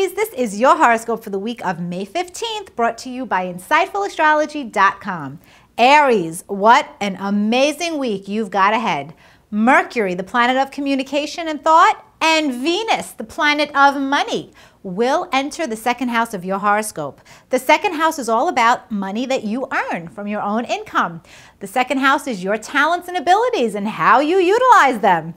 Aries, this is your horoscope for the week of May 15th, brought to you by InsightfulAstrology.com. Aries, what an amazing week you've got ahead. Mercury, the planet of communication and thought, and Venus, the planet of money, will enter the second house of your horoscope. The second house is all about money that you earn from your own income. The second house is your talents and abilities and how you utilize them.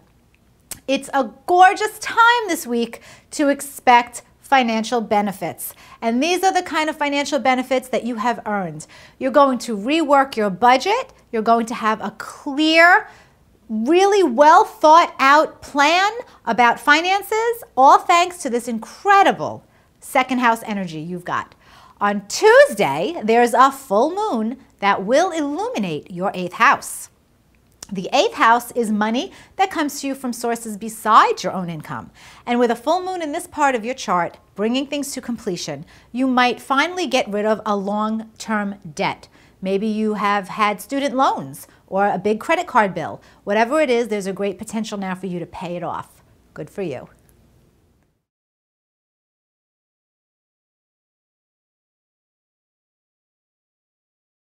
It's a gorgeous time this week to expect financial benefits. And these are the kind of financial benefits that you have earned. You're going to rework your budget. You're going to have a clear, really well thought out plan about finances, all thanks to this incredible second house energy you've got. On Tuesday, there's a full moon that will illuminate your eighth house. The eighth house is money that comes to you from sources besides your own income. And with a full moon in this part of your chart, bringing things to completion, you might finally get rid of a long term debt. Maybe you have had student loans or a big credit card bill. Whatever it is, there's a great potential now for you to pay it off. Good for you.